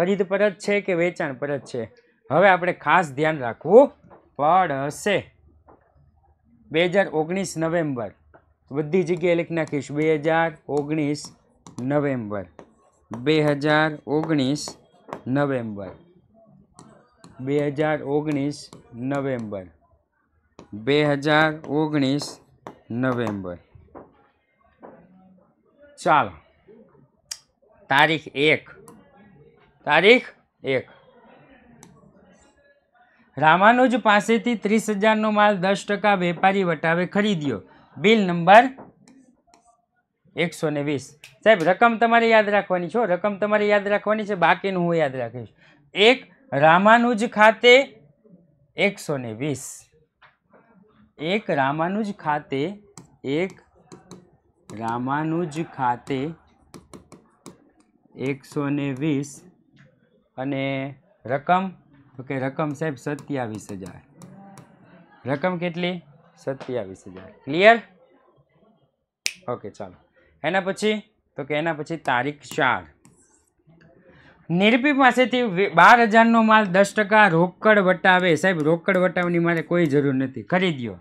ખરીદ પરત છે કે વેચાણ પરત છે હવે આપણે ખાસ ધ્યાન રાખવું પડશે બે હજાર ઓગણીસ નવેમ્બર બધી જગ્યાએ લખી નાખીશ બે હજાર ઓગણીસ નવેમ્બર બે હજાર ઓગણીસ નવેમ્બર બે હજાર ઓગણીસ નવેમ્બર બે હજાર ઓગણીસ નવેમ્બર ચાલો તારીખ એક તારીખ એક રામાનુજ પાસેથી ત્રીસ હજારનો માલ દસ ટકા વેપારી વટાવે ખરીદ્યો બિલ નંબર એકસો ને વીસ સાહેબ રકમ તમારે યાદ રાખવાની છો રકમ તમારે યાદ રાખવાની છે બાકીનું હું યાદ રાખીશ એક રામાનુજ ખાતે એકસો ને વીસ એક રામાનુજ ખાતે એક રામાનુજ ખાતે એકસો ને વીસ અને રકમ તો કે રકમ સાહેબ સત્યાવીસ હજાર રકમ કેટલી સત્યાવીસ હજાર ક્લિયર ઓકે ચાલો એના પછી તો કે એના પછી તારીખ ચાર નિરપી પાસેથી બાર હજારનો માલ દસ ટકા રોકડ વટાવે સાહેબ રોકડ વટાવની મારે કોઈ જરૂર નથી ખરીદ્યો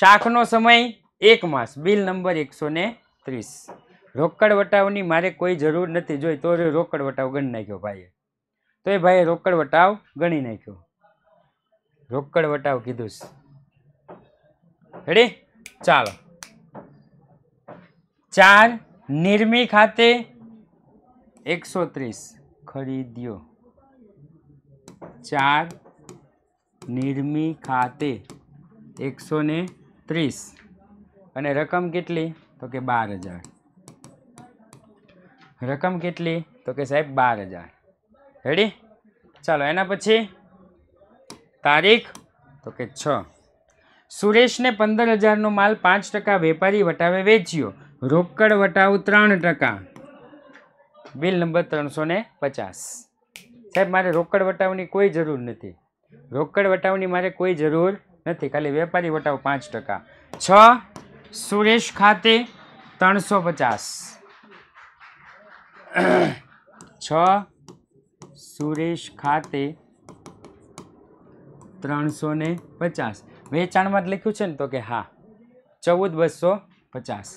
શાકનો સમય એક માસ બિલ નંબર એકસો ત્રીસ રોકડ વટાવની મારે કોઈ જરૂર નથી જોઈ તો રોકડ વટાવ ગણી નાખ્યો ભાઈએ તો એ ભાઈએ રોકડ વટાવ ગણી નાખ્યો રોકડ વટાવ કીધું રેડી ચાલો ચાર નિર્મી ખાતે એકસો ત્રીસ ખરીદ્યો ચાર નિર્મી ખાતે એકસો ને ત્રીસ અને રકમ કેટલી તો કે બાર હજાર રકમ કેટલી તો કે સાહેબ બાર હજાર રેડી ચાલો એના પછી તારીખ તો કે છ સુરેશને પંદર હજારનો માલ પાંચ ટકા વેપારી વટાવે વેચ્યો રોકડ વટાવ ત્રણ ટકા બિલ નંબર ત્રણસો ને પચાસ સાહેબ મારે રોકડ વટાવની કોઈ જરૂર નથી રોકડ વટાવની મારે કોઈ જરૂર નથી ખાલી વેપારી વટાવ પાંચ ટકા છ સુરેશ ખાતે ત્રણસો પચાસ છ સુરેશ ખાતે ત્રણસો ને પચાસ વેચાણમાં જ લખ્યું છે ને તો કે હા ચૌદ બસો પચાસ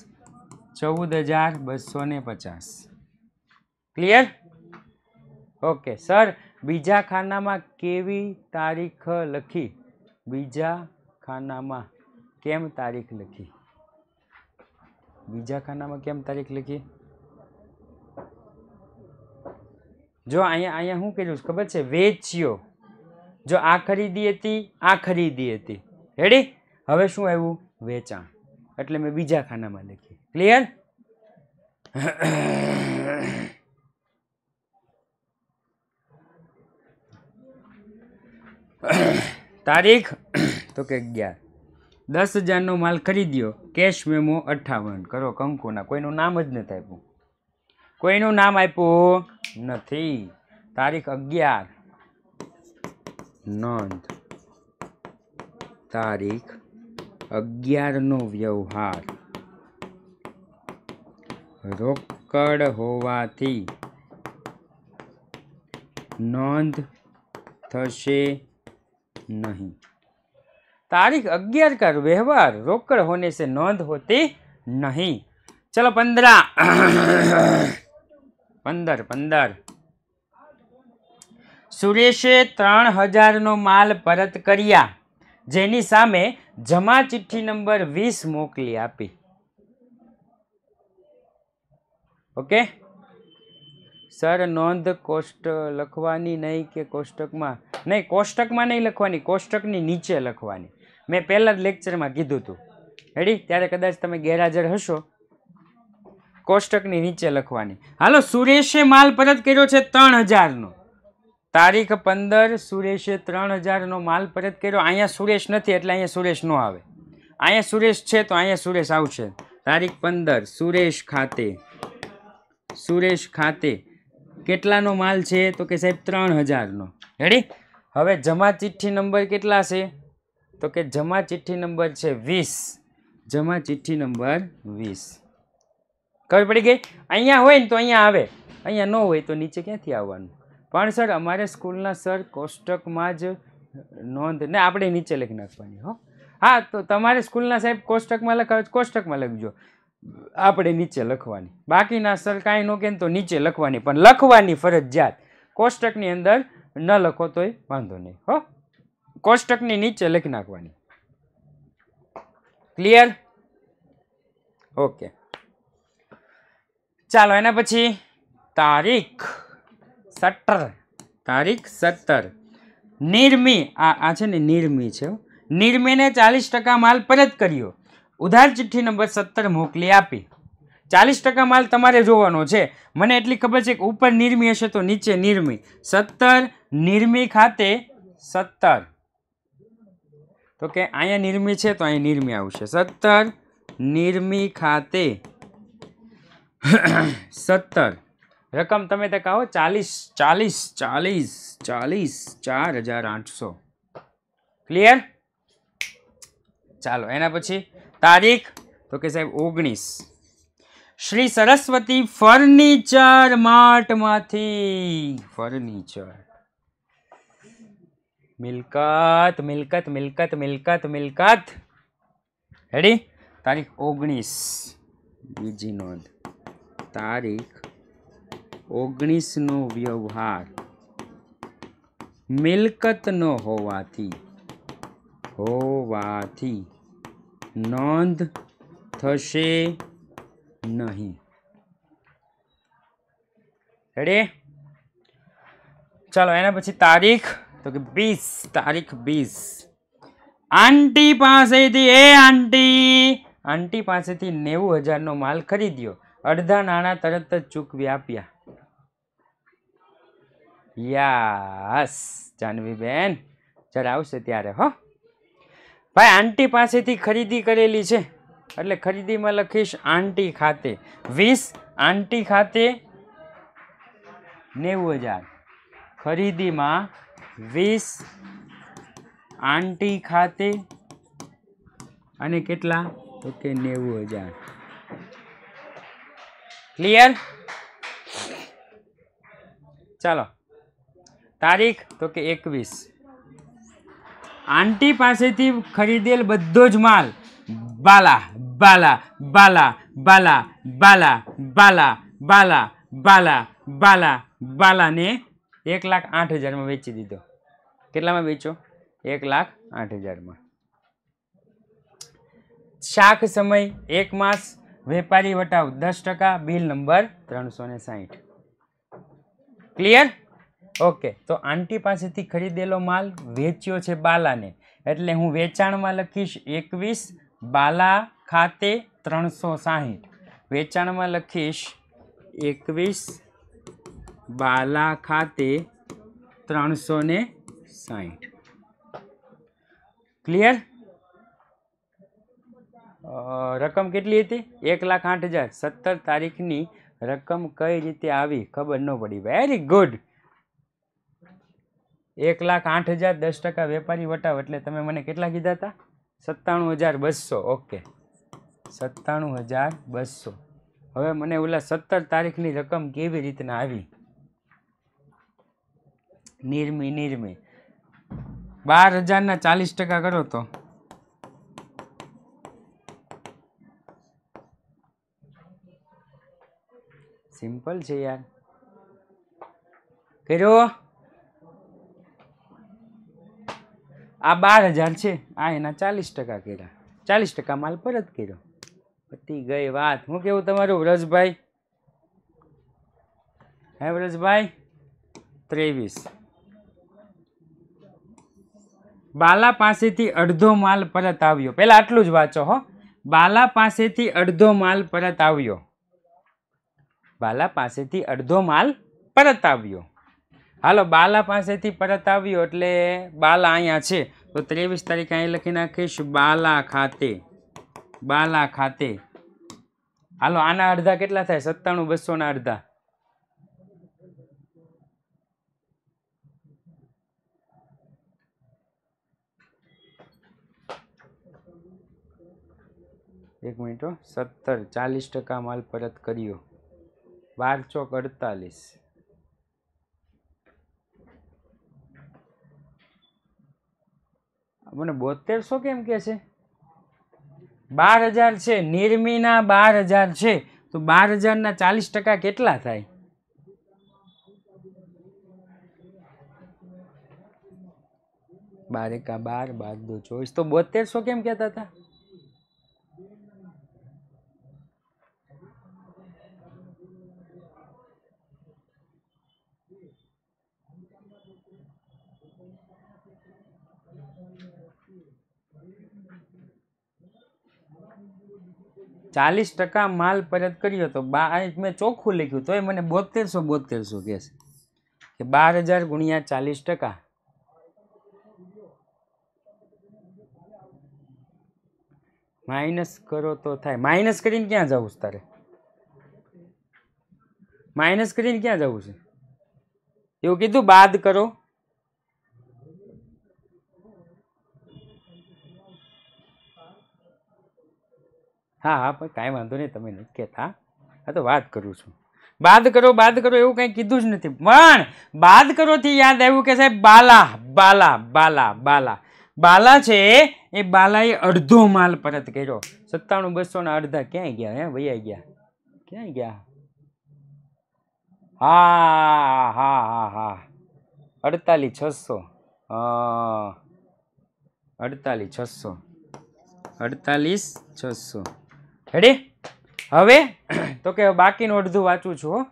ચૌદ હજાર બસો ને પચાસ क्लियर ओके सर बीजा खाना में केवी तारीख लखी बीजा खाना में केम तारीख लखी बीजा खाना में केम तारीख लखी जो अँ अँ कहू खबर वेचियो जो आ खरीदी थी आ खरीदी थी रेडी हमें शू आ वेचाण एट मैं बीजा खाना में लिखी क्लियर તારીખ તો કે અગિયાર દસ હજારનો માલ ખરીદ્યો કેશ મેમો અઠ્ઠાવન કરો કંકુના કોઈનું નામ જ નથી આપ્યું કોઈનું નામ આપ્યું નથી તારીખ અગિયાર નોંધ તારીખ અગિયારનો વ્યવહાર રોકડ હોવાથી નોંધ થશે નહીં તારીખ અગિયાર કર વ્યવહાર રોકડ હોને સે નોંધ હોતી નહીં चलो પંદર પંદર પંદર સુરેશે ત્રણ હજારનો માલ પરત કર્યા જેની સામે જમા ચિઠ્ઠી નંબર વીસ મોકલી આપી ઓકે સર નોંધ કોષ્ટ લખવાની નહીં કે કોષ્ટકમાં નહીં કોષ્ટકમાં નહીં લખવાની કોષ્ટકની નીચે લખવાની મેં પહેલાં જ લેક્ચરમાં કીધું હતું હેડી ત્યારે કદાચ તમે ગેરહાજર હશો કોષ્ટકની નીચે લખવાની હાલો સુરેશે માલ પરત કર્યો છે ત્રણ હજારનો તારીખ પંદર સુરેશે ત્રણ હજારનો માલ પરત કર્યો અહીંયા સુરેશ નથી એટલે અહીંયા સુરેશ ન આવે અહીંયા સુરેશ છે તો અહીંયા સુરેશ આવશે તારીખ પંદર સુરેશ ખાતે સુરેશ ખાતે કેટલાનો માલ છે તો કે સાહેબ ત્રણ હજારનો હેડી હવે જમા ચિઠ્ઠી નંબર કેટલા છે તો કે જમા ચિઠ્ઠી નંબર છે વીસ જમા ચિઠ્ઠી નંબર વીસ ખબર પડી ગઈ અહીંયા હોય ને તો અહીંયા આવે અહીંયા ન હોય તો નીચે ક્યાંથી આવવાનું પણ સર અમારે સ્કૂલના સર કોષ્ટકમાં જ નોંધ ને આપણે નીચે લખી નાખવાની હો હા તો તમારે સ્કૂલના સાહેબ કોષ્ટકમાં લખાવ કોષ્ટકમાં લખજો આપણે નીચે લખવાની બાકીના સર કાંઈ ન કે તો નીચે લખવાની પણ લખવાની ફરજિયાત કોષ્ટકની અંદર ન લખો તોય વાંધો નહીં હો કોષ્ટકની નીચે લખી નાખવાની ક્લિયર ઓકે ચાલો એના પછી તારીખ સત્તર તારીખ સત્તર નિર્મી આ આ છે ને નિર્મી છે નિર્મીને ચાલીસ ટકા માલ પરત કર્યો ઉધાર ચિઠ્ઠી નંબર સત્તર મોકલી આપી ચાલીસ ટકા માલ તમારે જોવાનો છે મને એટલી ખબર છે કે ઉપર નિર્મી હશે તો નીચે નિર્મી સત્તર નિર્મી ખાતે સત્તર તો કે અહીંયા નિર્મી છે તો અહીંયા નિર્મી આવશે સત્તર નિર્મી ખાતે સત્તર રકમ તમે તે કહો ચાલીસ ચાલીસ ચાલીસ ચાલીસ ચાર હજાર આઠસો ક્લિયર ચાલો એના પછી તારીખ તો કે સાહેબ ઓગણીસ શ્રી સરસ્વતી ફર્નિચર માર્ટમાંથી ફર્નિચર મિલકત મિલકત મિલકત મિલકત મિલકત રેડી તારીખ ઓગણીસ બીજી નોંધ તારીખ ઓગણીસનો વ્યવહાર મિલકતનો હોવાથી હોવાથી નોંધ થશે નહીં રેડી ચાલો એના પછી તારીખ તો કે વીસ તારીખ વીસ આંટી પાસેથી એ આંટી આંટી પાસેથી નેવું હજારનો માલ ખરીદ્યો અડધા નાણા તરત જ ચૂકવી આપ્યા યાસ જાનવીબેન જ્યારે આવશે ત્યારે હો ભાઈ આંટી પાસેથી ખરીદી કરેલી છે એટલે ખરીદીમાં લખીશ આંટી ખાતે વીસ આંટી ખાતે નેવું હજાર ખરીદીમાં વીસ આંટી ખાતે અને કેટલા તો કે નેવું હજાર ક્લિયર ચાલો તારીખ તો કે એકવીસ આંટી પાસેથી ખરીદેલ બધો જ માલ બાલા બાલા બાલા બાલા બાલા બાલા બાલા બાલા બાલા બાલાને એક લાખ આઠ હજારમાં વેચી દીધો કેટલામાં વેચો એક લાખ આઠ હજારમાં શાક સમય એક માસ વેપારી વટાવ દસ ટકા બિલ નંબર ત્રણસો ને સાહીઠ ક્લિયર ઓકે તો આંટી પાસેથી ખરીદેલો માલ વેચ્યો છે બાલાને એટલે હું વેચાણમાં લખીશ એકવીસ બાલા ખાતે ત્રણસો સાહીઠ વેચાણમાં લખીશ એકવીસ બાલા ખાતે ત્રણસો ને સાહીઠ ક્લિયર રકમ કેટલી હતી એક લાખ આઠ હજાર સત્તર તારીખની રકમ કઈ રીતે આવી ખબર ન પડી વેરી ગુડ એક લાખ આઠ હજાર દસ ટકા વેપારી વટાવ એટલે તમે મને કેટલા કીધા હતા સત્તાણું હજાર બસો ઓકે સત્તાણું હજાર બસો હવે મને ઓલા સત્તર તારીખની રકમ કેવી રીતના આવી નિર્મી નિર્મી બાર હજારના ચાલીસ ટકા કરો તો સિમ્પલ છે યાર કર્યો આ બાર હજાર છે આ એના ચાલીસ ટકા કર્યા ચાલીસ ટકા માલ પરત કર્યો પતી ગઈ વાત હું કેવું તમારું વ્રજભાઈ હે વ્રજભાઈ ત્રેવીસ બાલા પાસેથી અડધો માલ પરત આવ્યો પહેલાં આટલું જ વાંચો હો બાલા પાસેથી અડધો માલ પરત આવ્યો બાલા પાસેથી અડધો માલ પરત આવ્યો હાલો બાલા પાસેથી પરત આવ્યો એટલે બાલા અહીંયા છે તો ત્રેવીસ તારીખે અહીં લખી નાખીશ બાલા ખાતે બાલા ખાતે હાલો આના અડધા કેટલા થાય સત્તાણું બસોના અડધા એક મિનિટો સત્તર ચાલીસ ટકા માલ પરત કર્યો બાર ચોક અડતાલીસ મને બોતેરસો કેમ કે છે બાર હજાર છે નિર્મીના બાર હજાર છે તો બાર હજારના ચાલીસ ટકા કેટલા થાય બાર એકા બાર બાર દો ચોવીસ તો બોતેરસો કેમ કહેતા હતા ચાલીસ ટકા માલ પરત કર્યો તો બા મેં ચોખ્ખું લખ્યું તો એ મને બોતેરસો બોતેરસો કહે છે કે બાર હજાર ગુણ્યા ચાલીસ ટકા માઇનસ કરો તો થાય માઇનસ કરીને ક્યાં જવું છે તારે માઇનસ કરીને ક્યાં જવું છે એવું કીધું બાદ કરો હા હા પણ કાંઈ વાંધો નહીં તમે નથી કહેતા હા તો વાત કરું છું બાદ કરો બાદ કરો એવું કંઈ કીધું જ નથી પણ બાદ કરોથી યાદ આવ્યું કે સાહેબ બાલા બાલા બાલા બાલા બાલા છે એ બાલાએ અડધો માલ પરત કર્યો સત્તાણું બસોના અડધા ક્યાંય ગયા હે વૈયા ગયા ક્યાંય ગયા હા હા હા હા અડતાલીસ છસો અડતાલીસ છસો અડતાલીસ છસો રેડી હવે તો કે બાકીનું અડધું વાંચું છું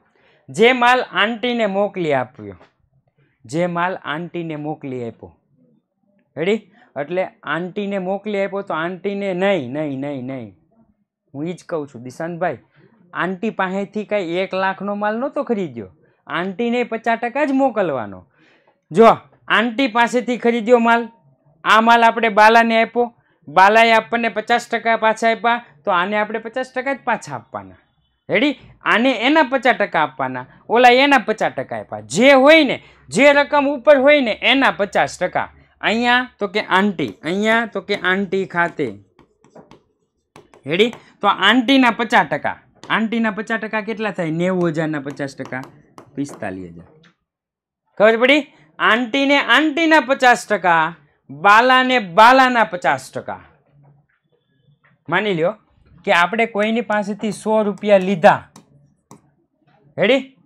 જે માલ આંટીને મોકલી આપ્યો જે માલ આંટીને મોકલી આપ્યો રેડી એટલે આંટીને મોકલી આપ્યો તો આંટીને નહીં નહીં નહીં નહીં હું એ જ કહું છું દિશાંતભાઈ આંટી પાસેથી કાંઈ એક લાખનો માલ નહોતો ખરીદ્યો આંટીને પચાસ ટકા જ મોકલવાનો જો આંટી પાસેથી ખરીદ્યો માલ આ માલ આપણે બાલાને આપ્યો બાલાએ આપણને પચાસ ટકા પાછા આપ્યા તો આને આપણે પચાસ ટકા જ પાછા આપવાના રેડી આને એના પચાસ ટકા આપવાના ઓલા એના પચાસ ટકા આપ્યા જે હોય ને જે રકમ ઉપર હોય ને એના પચાસ ટકા અહીંયા તો કે આંટી અહીંયા તો કે આંટી ખાતે હેડી તો આંટીના પચાસ ટકા આંટીના પચાસ ટકા કેટલા થાય નેવું હજારના પચાસ ટકા પિસ્તાલીસ હજાર ખબર પડી આંટીને આંટીના પચાસ ટકા બાલાને બાલાના પચાસ ટકા માની લ્યો કે આપણે કોઈની પાસેથી સો રૂપિયા લીધા હેડી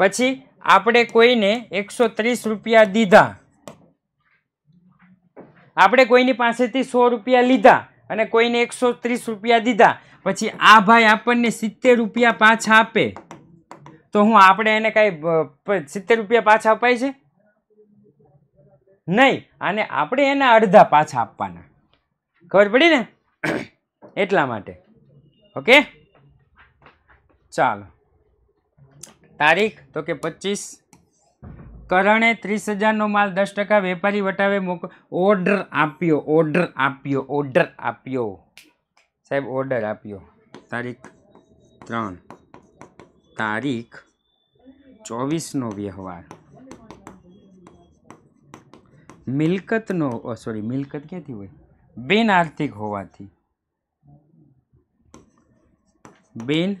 પછી આપણે કોઈને એકસો ત્રીસ રૂપિયા દીધા આપણે કોઈની પાસેથી સો રૂપિયા લીધા અને કોઈને એકસો ત્રીસ રૂપિયા દીધા પછી આ ભાઈ આપણને સિત્તેર રૂપિયા પાછા આપે તો હું આપણે એને કાંઈ સિત્તેર રૂપિયા પાછા અપાય છે નહીં અને આપણે એના અડધા પાછા આપવાના ખબર પડી ને એટલા માટે ઓકે ચાલો તારીખ તો કે પચીસ કરણે ત્રીસ હજારનો માલ દસ ટકા વેપારી વટાવે મોકલ ઓર્ડર આપ્યો ઓર્ડર આપ્યો ઓર્ડર આપ્યો સાહેબ ઓર્ડર આપ્યો તારીખ ત્રણ તારીખ ચોવીસનો વ્યવહાર મિલકતનો સોરી મિલકત ક્યાંથી હોય બિન આર્થિક હોવાથી બિન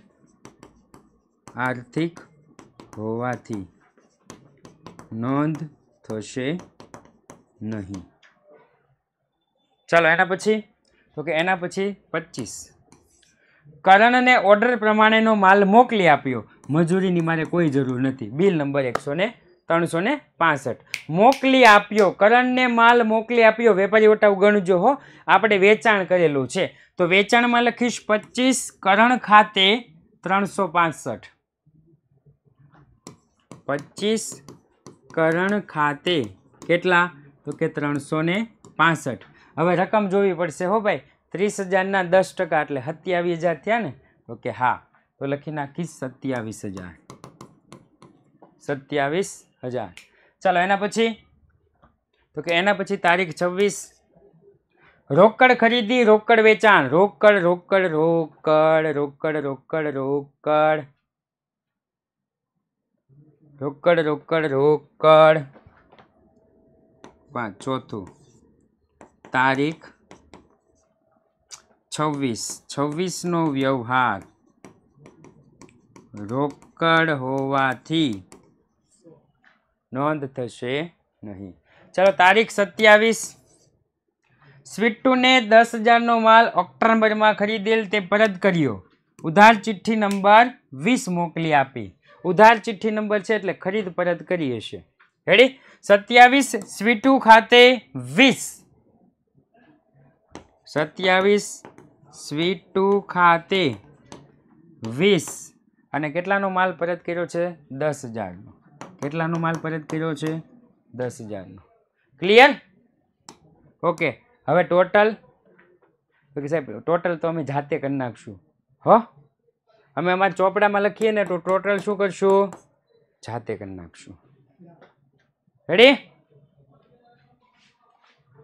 આર્થિક હોવાથી નોંધ થશે નહીં ચાલો એના પછી તો કે એના પછી પચીસ કરણને ઓર્ડર પ્રમાણેનો માલ મોકલી આપ્યો મજૂરીની મારે કોઈ જરૂર નથી બિલ નંબર એકસો ને ત્રણસો ને પાસઠ મોકલી આપ્યો કરણને માલ મોકલી આપ્યો વેપારી વટાવ ગણજો હો આપણે વેચાણ કરેલું છે તો વેચાણમાં લખીશ પચીસ કરણ ખાતે ત્રણસો પાસઠ પચીસ કરણ ખાતે કેટલા તો કે ત્રણસો ને પાસઠ હવે રકમ જોવી પડશે હો ભાઈ ત્રીસ હજારના દસ ટકા એટલે સત્યાવીસ હજાર થયા ને તો કે હા તો લખી નાખીશ સત્યાવીસ હજાર સત્યાવીસ હજાર ચાલો એના પછી તો કે એના પછી તારીખ છવ્વીસ રોકડ ખરીદી રોકડ વેચાણ રોકડ રોકડ રોકડ રોકડ રોકડ રોકડ રોકડ રોકડ રોકડ પાંચ ચોથું તારીખ છવ્વીસ છવ્વીસનો વ્યવહાર રોકડ હોવાથી નોંધ થશે નહીં ચાલો તારીખ સત્યાવીસ સ્વીટુને દસ હજારનો માલ ઓક્ટોબરમાં ખરીદેલ તે પરત કર્યો ઉધાર ચિઠ્ઠી નંબર વીસ મોકલી આપી ઉધાર ચિઠ્ઠી નંબર છે એટલે ખરીદ પરત કરી હશે હેડી સત્યાવીસ સ્વીટુ ખાતે વીસ સત્યાવીસ સ્વીટુ ખાતે વીસ અને કેટલાનો માલ પરત કર્યો છે દસ હજારનો કેટલાનો માલ પરત કર્યો છે દસ હજારનો ક્લિયર ઓકે હવે ટોટલ સાહેબ ટોટલ તો અમે જાતે કરી નાખશું હો અમે અમારા ચોપડામાં લખીએ ને તો ટોટલ શું કરશું જાતે કરી નાખશું રેડી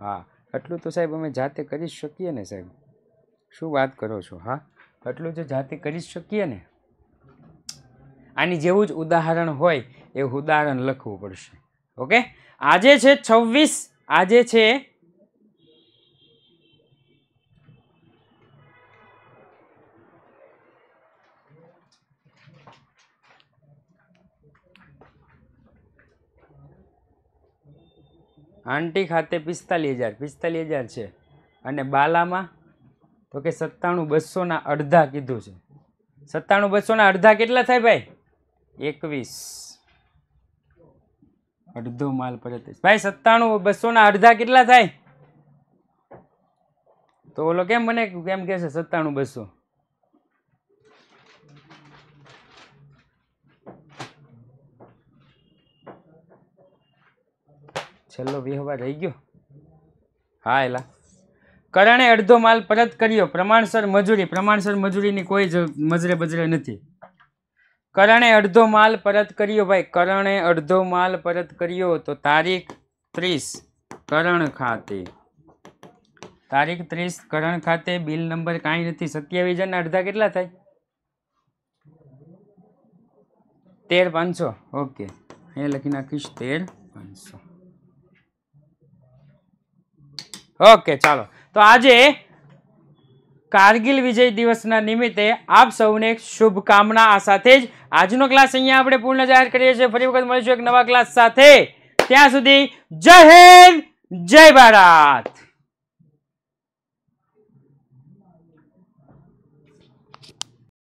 હા એટલું તો સાહેબ અમે જાતે કરી શકીએ ને સાહેબ શું વાત કરો છો હા એટલું જો જાતે કરી શકીએ ને આની જેવું જ ઉદાહરણ હોય એ ઉદાહરણ લખવું પડશે ઓકે આજે છે છવ્વીસ આજે છે આંટી ખાતે પિસ્તાલીસ હજાર પિસ્તાલીસ હજાર છે અને બાલામાં તો કે સત્તાણું બસોના અડધા કીધું છે સત્તાણું બસોના અડધા કેટલા થાય ભાઈ એકવીસ અડધો માલ પરત ભાઈ સત્તાણું બસો ના અડધા કેટલા થાય તો ઓલો કેમ મને કેમ કે છે સત્તાણું બસો છેલ્લો વ્યવહાર રહી ગયો હા એલા કરણે અડધો માલ પરત કર્યો પ્રમાણસર મજૂરી પ્રમાણસર મજૂરીની કોઈ જ મજરે બજરે નથી કરણે અડધો માલ પરત કર્યો ભાઈ કરણે અડધો માલ પરત કર્યો તો તારીખ ત્રીસ કરણ ખાતે તારીખ ત્રીસ કરણ ખાતે બિલ નંબર કાંઈ નથી સત્યાવીસ હજારના અડધા કેટલા થાય તેર પાંચસો ઓકે એ લખી નાખીશ તેર પાંચસો ઓકે ચાલો તો આજે કારગિલ વિજય દિવસના નિમિત્તે આપ સૌને શુભકામના આ સાથે જ આજનો ક્લાસ અહીંયા આપણે પૂર્ણ જાહેર કરીએ છીએ ફરી વખત મળીશું એક નવા ક્લાસ સાથે ત્યાં સુધી જય હિન્દ જય ભારત